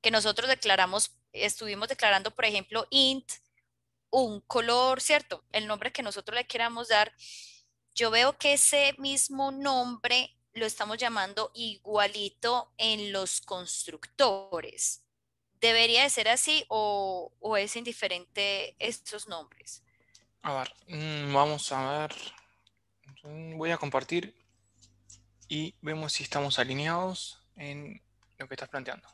que nosotros declaramos, estuvimos declarando, por ejemplo, int, un color, ¿cierto? El nombre que nosotros le queramos dar. Yo veo que ese mismo nombre lo estamos llamando igualito en los constructores. ¿Debería de ser así o, o es indiferente estos nombres? A ver, mm, vamos a ver. Voy a compartir y vemos si estamos alineados en lo que estás planteando.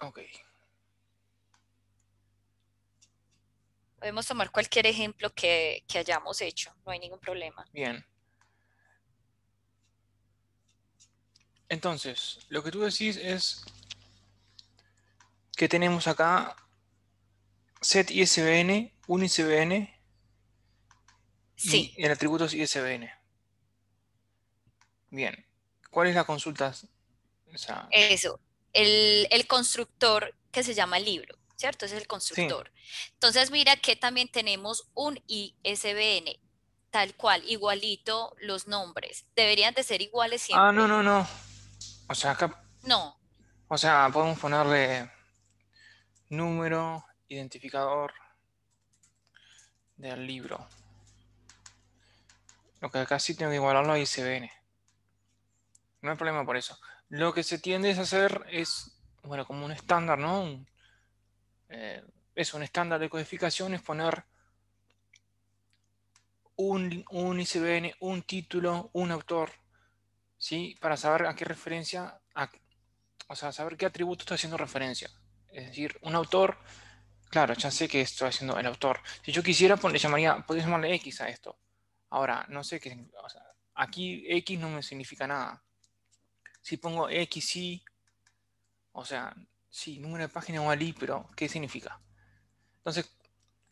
Ok. Podemos tomar cualquier ejemplo que, hayamos hecho, no hay ningún problema. Bien. Entonces, lo que tú decís es que tenemos acá set ISBN, un ISBN sí. y en atributos ISBN. Bien. ¿Cuál es la consulta? Eso el, constructor que se llama libro, ¿cierto? Es el constructor. Entonces, mira que también tenemos un ISBN, tal cual, igualito los nombres. Deberían de ser iguales siempre. Ah, no, no, no. O sea, acá... No. O sea, podemos ponerle número, identificador del libro. Lo que acá sí tengo que igualarlo a ISBN. No hay problema por eso lo que se tiende a hacer es, bueno, como un estándar, ¿no? Eh, es un estándar de codificación, es poner un, ICBN, un título, un autor, ¿sí? Para saber a qué referencia, o sea, saber qué atributo está haciendo referencia. Es decir, un autor, claro, ya sé que estoy haciendo el autor. Si yo quisiera, pues, le llamaría, podría llamarle X a esto. Ahora, no sé qué, o sea, aquí X no me significa nada. Si pongo X, Y, o sea, sí, número de página o Y, pero ¿qué significa? Entonces,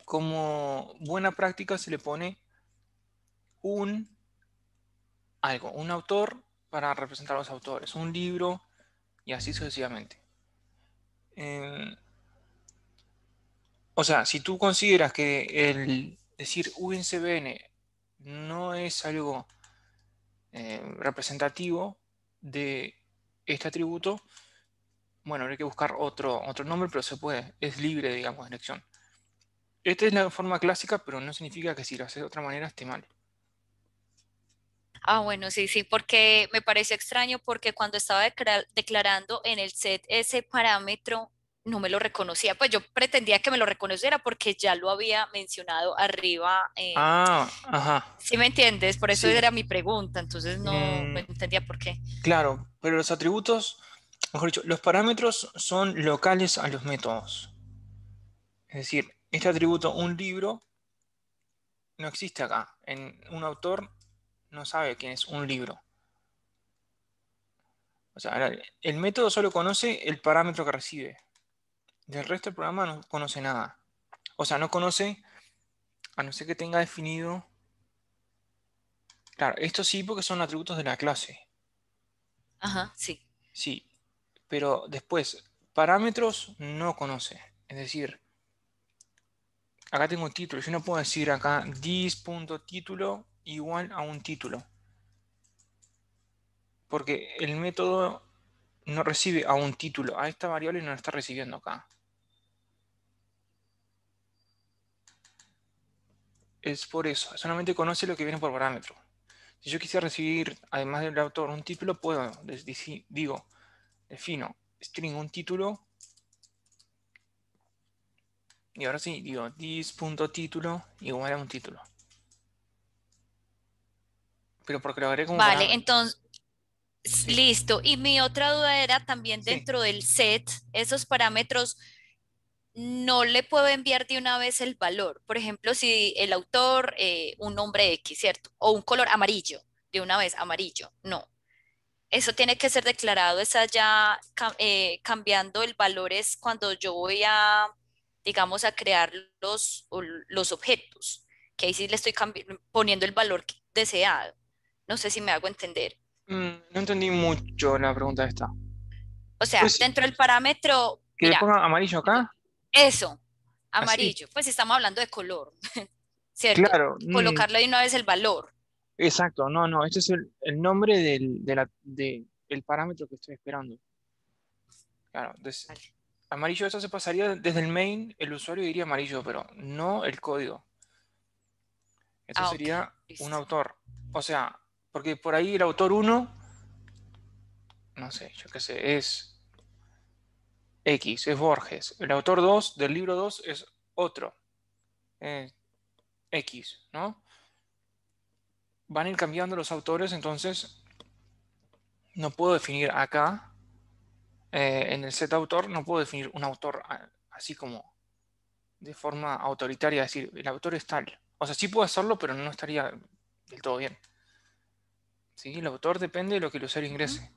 como buena práctica se le pone un algo, un autor para representar a los autores, un libro y así sucesivamente. Eh, o sea, si tú consideras que el decir UNCBN no es algo eh, representativo, de este atributo, bueno, habría que buscar otro, otro nombre, pero se puede, es libre, digamos, de elección. Esta es la forma clásica, pero no significa que si lo haces de otra manera esté mal. Ah, bueno, sí, sí, porque me parece extraño porque cuando estaba declarando en el set ese parámetro, no me lo reconocía, pues yo pretendía que me lo reconociera porque ya lo había mencionado arriba. Eh, ah, ajá. ¿Sí me entiendes? Por eso era mi pregunta, entonces no me mm. entendía por qué. Claro, pero los atributos, mejor dicho, los parámetros son locales a los métodos. Es decir, este atributo, un libro, no existe acá. En, un autor no sabe quién es un libro. O sea, el método solo conoce el parámetro que recibe. Del resto del programa no conoce nada. O sea, no conoce, a no ser que tenga definido. Claro, esto sí porque son atributos de la clase. Ajá, sí. Sí, pero después, parámetros no conoce. Es decir, acá tengo un título. Yo no puedo decir acá dis.título igual a un título. Porque el método no recibe a un título. A esta variable no la está recibiendo acá. es por eso, solamente conoce lo que viene por parámetro. Si yo quisiera recibir, además del autor, un título, puedo, les digo, defino string un título, y ahora sí, digo, this.título igual a un título. Pero porque lo agregó... Vale, entonces... Listo. Y mi otra duda era también dentro del set, esos parámetros no le puedo enviar de una vez el valor. Por ejemplo, si el autor, eh, un nombre X, ¿cierto? O un color amarillo, de una vez, amarillo. No. Eso tiene que ser declarado, está ya eh, cambiando el valor es cuando yo voy a, digamos, a crear los, los objetos, que ahí sí le estoy poniendo el valor deseado. No sé si me hago entender. Mm, no entendí mucho la pregunta esta. O sea, pues dentro del parámetro... ¿Que amarillo acá? Eso, amarillo. Pues estamos hablando de color, ¿cierto? Claro. Colocarle ahí mm. una vez el valor. Exacto, no, no, este es el, nombre del, de el parámetro que estoy esperando. Claro, amarillo, eso se pasaría desde el main, el usuario diría amarillo, pero no el código. Esto ah, sería un autor. O sea, porque por ahí el autor 1, no sé, yo qué sé, es X, es Borges. El autor 2 del libro 2 es otro. Eh, X, ¿no? Van a ir cambiando los autores, entonces no puedo definir acá, eh, en el set autor, no puedo definir un autor así como de forma autoritaria, es decir, el autor es tal. O sea, sí puedo hacerlo, pero no estaría del todo bien. ¿Sí? El autor depende de lo que el usuario ingrese.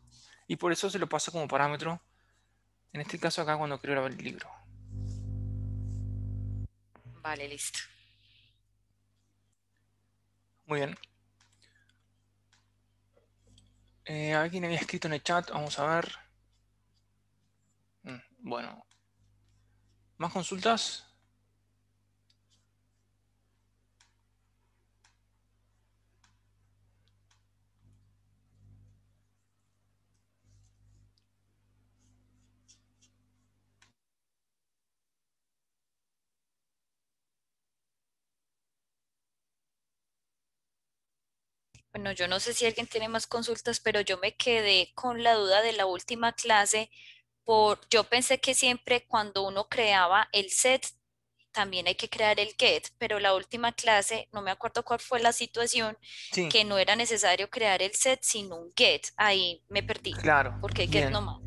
Y por eso se lo pasa como parámetro en este caso acá cuando quiero grabar el libro. Vale, listo. Muy bien. Eh, alguien había escrito en el chat, vamos a ver. Mm, bueno. ¿Más consultas? bueno, yo no sé si alguien tiene más consultas, pero yo me quedé con la duda de la última clase. Por, yo pensé que siempre cuando uno creaba el set, también hay que crear el get, pero la última clase, no me acuerdo cuál fue la situación, que no era necesario crear el set, sino un get. Ahí me perdí. Claro. Porque get nomás.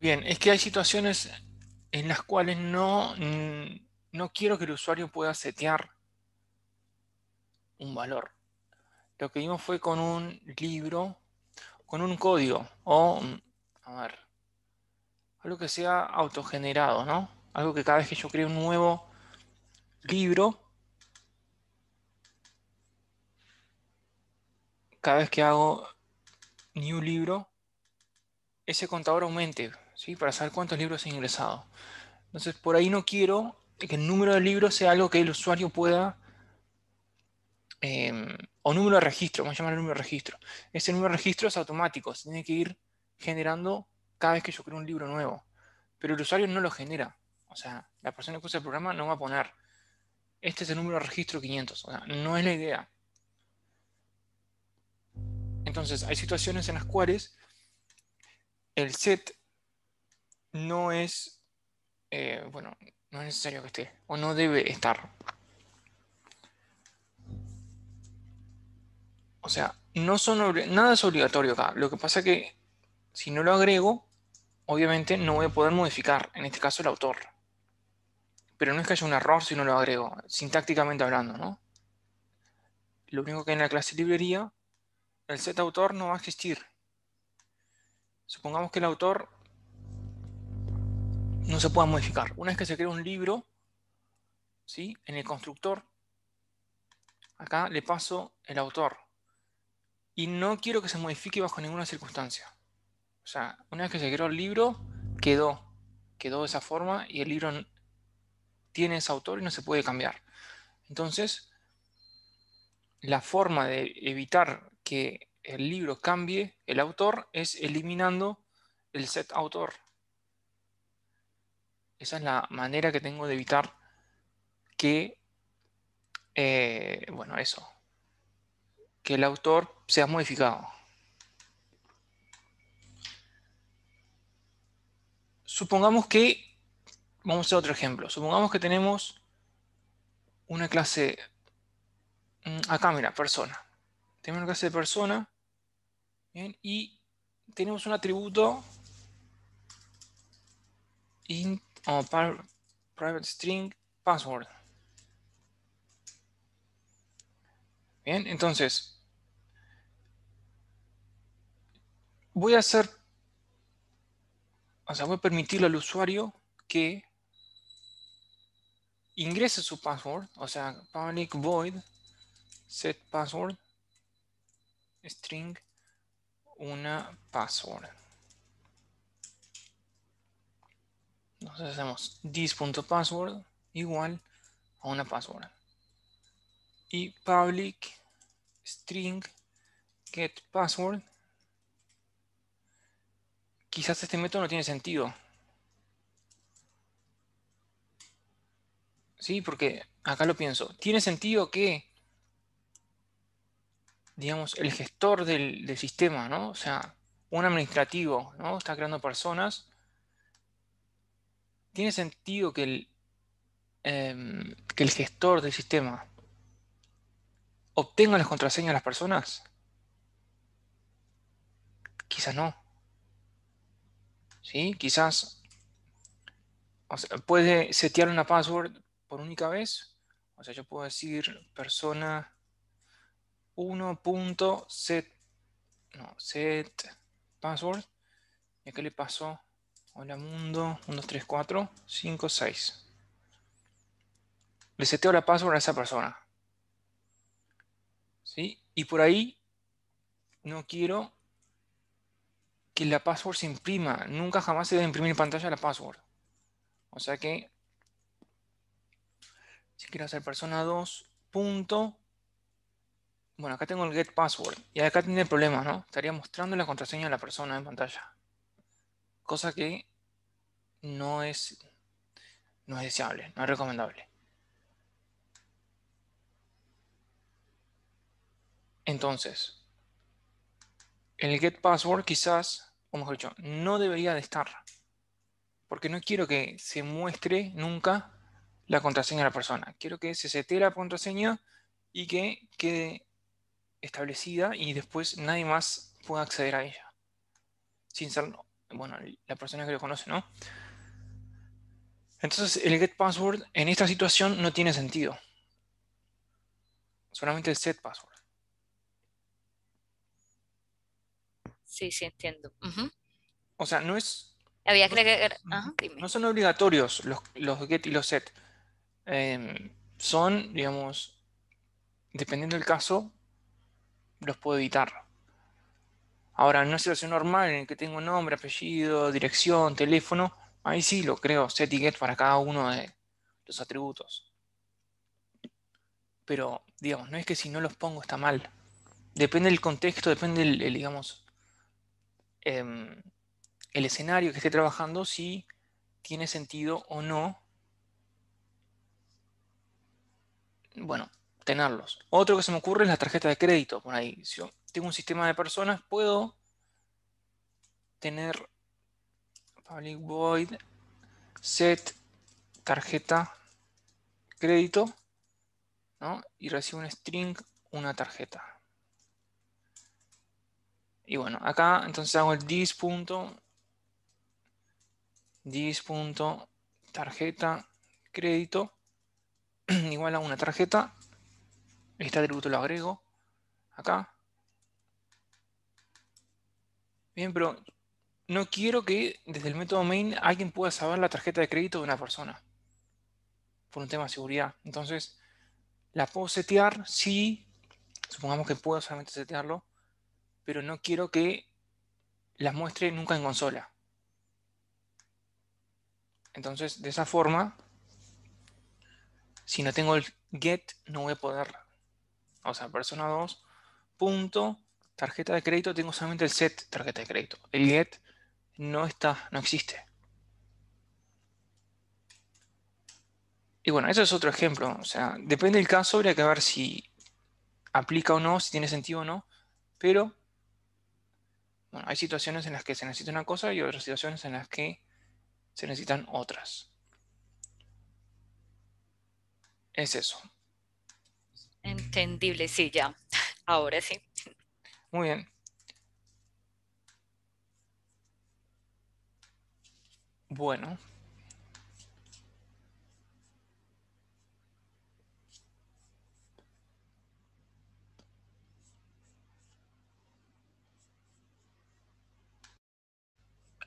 Bien, es que hay situaciones en las cuales no, no quiero que el usuario pueda setear un valor lo que vimos fue con un libro, con un código o, a ver, algo que sea autogenerado, ¿no? Algo que cada vez que yo creo un nuevo libro, cada vez que hago new libro, ese contador aumente, ¿sí? Para saber cuántos libros he ingresado. Entonces, por ahí no quiero que el número de libros sea algo que el usuario pueda em, o número de registro, vamos a llamar número de registro. Este número de registro es automático, se tiene que ir generando cada vez que yo creo un libro nuevo. Pero el usuario no lo genera. O sea, la persona que usa el programa no va a poner, este es el número de registro 500. O sea, no es la idea. Entonces, hay situaciones en las cuales el set no es, eh, bueno, no es necesario que esté, o no debe estar. O sea, no son, nada es obligatorio acá. Lo que pasa es que si no lo agrego, obviamente no voy a poder modificar, en este caso el autor. Pero no es que haya un error si no lo agrego, sintácticamente hablando, ¿no? Lo único que en la clase librería, el set autor no va a existir. Supongamos que el autor no se pueda modificar. Una vez que se crea un libro, ¿sí? en el constructor, acá le paso el autor y no quiero que se modifique bajo ninguna circunstancia. O sea, una vez que se creó el libro, quedó, quedó de esa forma y el libro tiene ese autor y no se puede cambiar. Entonces, la forma de evitar que el libro cambie el autor es eliminando el set autor. Esa es la manera que tengo de evitar que, eh, bueno, eso, que el autor sea modificado. Supongamos que, vamos a hacer otro ejemplo, supongamos que tenemos una clase, mm, acá mira, persona. Tenemos una clase de persona ¿bien? y tenemos un atributo int private string password. Bien, entonces, voy a hacer, o sea, voy a permitirle al usuario que ingrese su password, o sea, public void set password string una password. Entonces hacemos this.password igual a una password. Y public string get password quizás este método no tiene sentido. Sí, porque acá lo pienso. Tiene sentido que, digamos, el gestor del, sistema, ¿no? O sea, un administrativo, ¿no? Está creando personas. Tiene sentido que em, que el gestor del sistema obtenga las contraseñas de las personas. Quizás no. ¿sí? Quizás o sea, puede setear una password por única vez. O sea, yo puedo decir persona 1.set no, set password. ¿Y qué le pasó? Hola mundo, 1, 2, 3, 4, 5, 6. Le seteo la password a esa persona. ¿Sí? Y por ahí no quiero que la password se imprima. Nunca jamás se debe imprimir en pantalla la password. O sea que, si quiero hacer persona 2, punto. Bueno, acá tengo el get password. Y acá tiene problemas. ¿no? Estaría mostrando la contraseña de la persona en pantalla. Cosa que no es, no es deseable, no es recomendable. Entonces, el get password quizás o mejor dicho, no debería de estar, porque no quiero que se muestre nunca la contraseña de la persona. Quiero que se setee la contraseña y que quede establecida y después nadie más pueda acceder a ella. Sin ser, bueno, la persona que lo conoce, ¿no? Entonces el get password en esta situación no tiene sentido. Solamente el set password. Sí, sí, entiendo. O sea, no es... Había que No son obligatorios los, get y los set. Em, son, digamos, dependiendo del caso, los puedo evitar. Ahora, en una situación normal en la que tengo nombre, apellido, dirección, teléfono, ahí sí lo creo, set y get para cada uno de los atributos. Pero, digamos, no es que si no los pongo está mal. Depende del contexto, depende, del, digamos, Em, el escenario que esté trabajando, si tiene sentido o no, bueno, tenerlos. Otro que se me ocurre es la tarjeta de crédito. Por ahí, si yo tengo un sistema de personas, puedo tener public void set tarjeta crédito ¿no? y recibo un string una tarjeta. Y bueno, acá entonces hago el dis punto, punto tarjeta crédito igual a una tarjeta. Este atributo lo agrego acá. Bien, pero no quiero que desde el método main alguien pueda saber la tarjeta de crédito de una persona. Por un tema de seguridad. Entonces, la puedo setear si, supongamos que puedo solamente setearlo, pero no quiero que las muestre nunca en consola. Entonces, de esa forma, si no tengo el get, no voy a poder, O sea, persona 2, punto, tarjeta de crédito, tengo solamente el set tarjeta de crédito. El get no está, no existe. Y bueno, eso es otro ejemplo. O sea, depende del caso, habría que ver si aplica o no, si tiene sentido o no. Pero bueno, hay situaciones en las que se necesita una cosa y otras situaciones en las que se necesitan otras. Es eso. Entendible, sí, ya. Ahora sí. Muy bien. Bueno,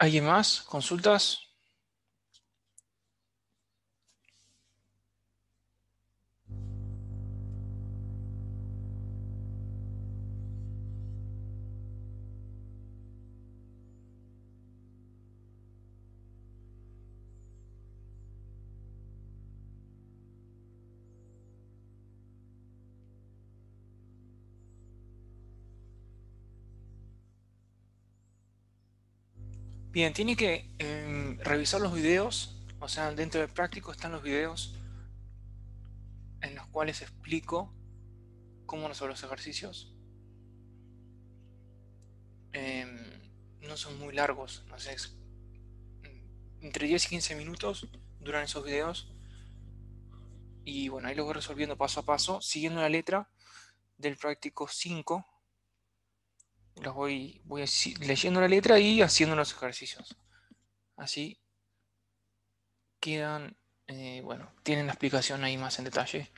¿Alguien más? ¿Consultas? Bien, tiene que em, revisar los videos, o sea, dentro del práctico están los videos en los cuales explico cómo no son los ejercicios. Em, no son muy largos, no sé, mm, entre 10 y 15 minutos duran esos videos. Y bueno, ahí los voy resolviendo paso a paso, siguiendo la letra del práctico 5, voy, leyendo la letra y haciendo los ejercicios. Así quedan, eh, bueno, tienen la explicación ahí más en detalle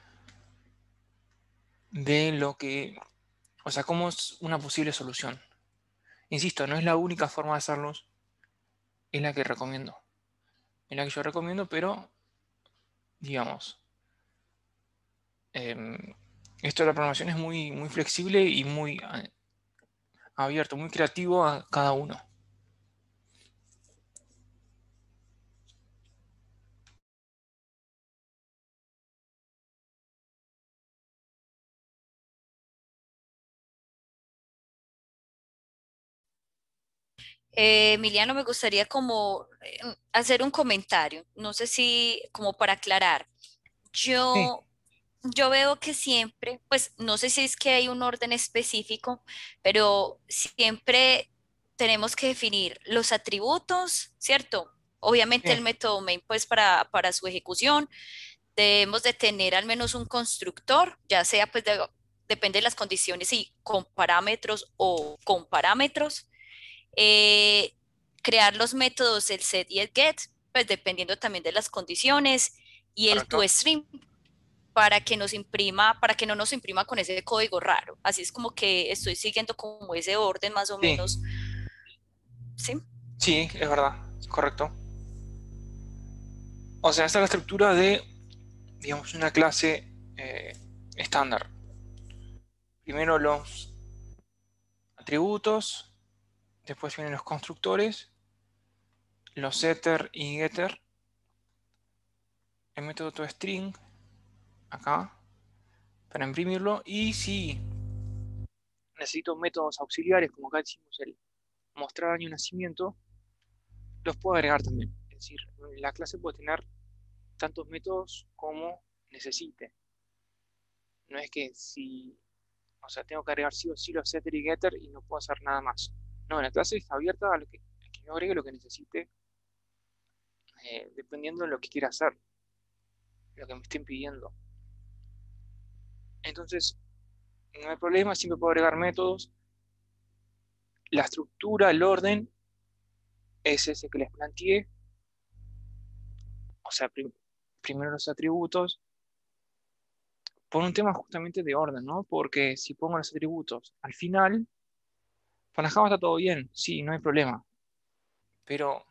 de lo que, o sea, cómo es una posible solución. Insisto, no es la única forma de hacerlos, es la que recomiendo. Es la que yo recomiendo, pero, digamos, em, esto de la programación es muy, muy flexible y muy eh, abierto, muy creativo a cada uno. Eh, Emiliano, me gustaría como eh, hacer un comentario, no sé si como para aclarar. Yo yo veo que siempre, pues no sé si es que hay un orden específico, pero siempre tenemos que definir los atributos, ¿cierto? Obviamente el método main, pues para, su ejecución, debemos de tener al menos un constructor, ya sea pues depende de las condiciones y con parámetros o con parámetros. Eh, crear los métodos el set y el get, pues dependiendo también de las condiciones y el toStream, para que nos imprima, para que no nos imprima con ese código raro. Así es como que estoy siguiendo como ese orden más o menos. ¿Sí? Sí, es verdad, correcto. O sea, esta es la estructura de, digamos, una clase eh, estándar. Primero los atributos, después vienen los constructores, los setter y getter, el método toString, string, acá para imprimirlo. Y si necesito métodos auxiliares, como acá decimos el mostrar año nacimiento, los puedo agregar también. Es decir, la clase puede tener tantos métodos como necesite. No es que si, o sea, tengo que agregar sí o sí los setter y getter y no puedo hacer nada más. No, la clase está abierta a, lo que, agregue lo que necesite, eh, dependiendo de lo que quiera hacer, lo que me estén pidiendo. Entonces, no hay problema, siempre puedo agregar métodos. La estructura, el orden, es ese que les planteé. O sea, primero los atributos, por un tema justamente de orden, ¿no? Porque si pongo los atributos al final, para Java está todo bien, sí, no hay problema. Pero,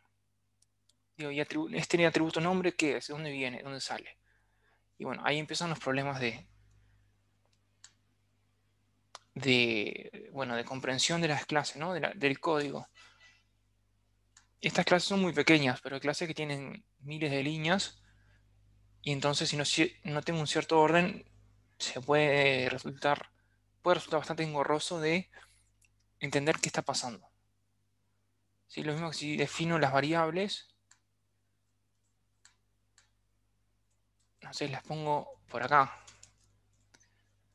digo, y este atributo nombre, ¿qué es? ¿De dónde viene? ¿De dónde sale? Y bueno, ahí empiezan los problemas de, de, bueno, de comprensión de las clases, del código. Estas clases son muy pequeñas, pero hay clases que tienen miles de líneas y entonces si no, no tengo un cierto orden, se puede resultar, puede resultar bastante engorroso de entender qué está pasando. ¿Sí? Lo mismo que si defino las variables, no sé, las pongo por acá,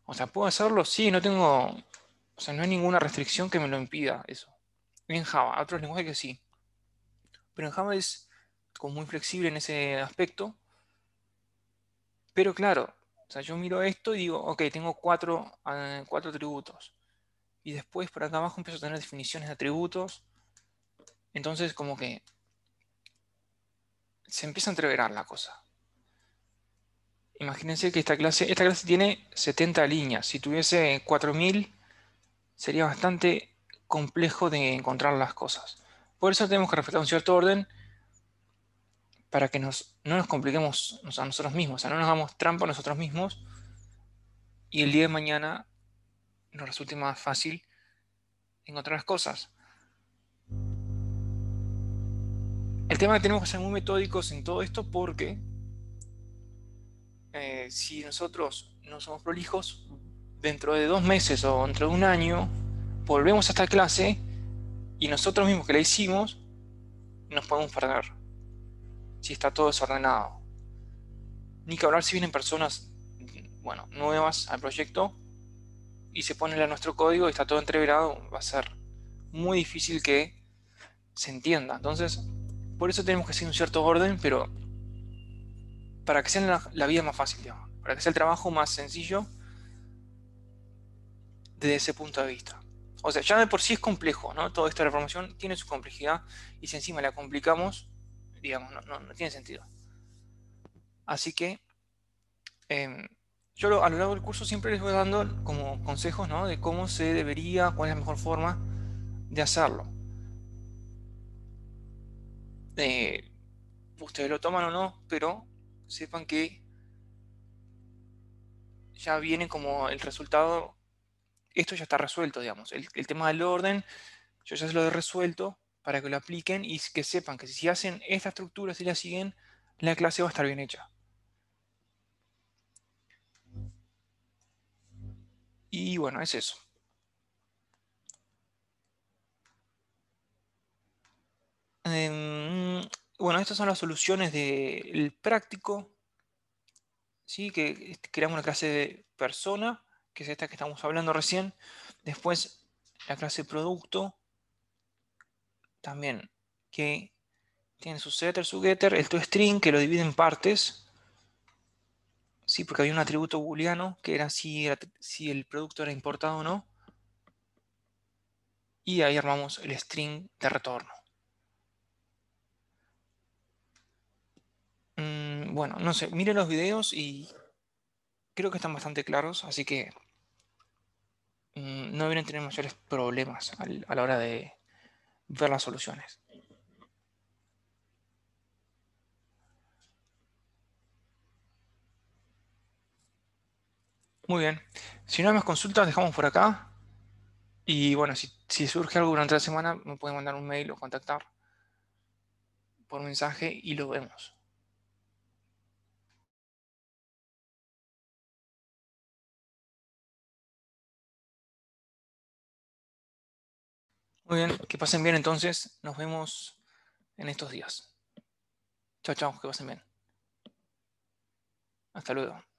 o sea, ¿puedo hacerlo? Sí, no tengo, o sea, no hay ninguna restricción que me lo impida eso. En Java, otros lenguajes que sí. Pero en Java es como muy flexible en ese aspecto. Pero claro, o sea, yo miro esto y digo, ok, tengo cuatro, eh, cuatro atributos. Y después por acá abajo empiezo a tener definiciones de atributos. Entonces como que se empieza a entreverar la cosa. Imagínense que esta clase, esta clase tiene 70 líneas. Si tuviese 4000 sería bastante complejo de encontrar las cosas. Por eso tenemos que respetar un cierto orden para que nos, no nos compliquemos a nosotros mismos, o sea, no nos hagamos trampa a nosotros mismos y el día de mañana nos resulte más fácil encontrar las cosas. El tema es que tenemos que ser muy metódicos en todo esto porque eh, si nosotros no somos prolijos, dentro de dos meses o dentro de un año, volvemos a esta clase y nosotros mismos que la hicimos, nos podemos perder. Si está todo desordenado. Ni que hablar si vienen personas, bueno, nuevas al proyecto y se ponen a nuestro código y está todo entreverado, va a ser muy difícil que se entienda. Entonces, por eso tenemos que hacer un cierto orden, pero para que sea la, vida más fácil, para que sea el trabajo más sencillo desde ese punto de vista. O sea, ya de por sí es complejo, ¿no? Todo esto de la formación tiene su complejidad y si encima la complicamos, digamos, no, tiene sentido. Así que em, yo a lo largo del curso siempre les voy dando como consejos, ¿no? De cómo se debería, cuál es la mejor forma de hacerlo. Eh, ustedes lo toman o no, pero sepan que ya viene como el resultado, esto ya está resuelto, digamos. El, tema del orden, yo ya se lo he resuelto para que lo apliquen y que sepan que si hacen esta estructura, si la siguen, la clase va a estar bien hecha. Y bueno, es eso. Em, bueno, estas son las soluciones del práctico, ¿sí? que este, creamos una clase de persona, que es esta que estamos hablando recién. Después la clase producto, también que tiene su setter, su getter, el toString que lo divide en partes. Sí, porque había un atributo booleano que era si el producto era importado o no. Y ahí armamos el string de retorno. Mm, bueno, no sé, mire los videos y creo que están bastante claros, así que mm, no deberían tener mayores problemas a la hora de ver las soluciones. Muy bien. Si no hay más consultas, dejamos por acá. Y bueno, si, surge algo durante la semana, me pueden mandar un mail o contactar por mensaje y lo vemos. Muy bien, que pasen bien entonces. Nos vemos en estos días. Chao, chao, que pasen bien. Hasta luego.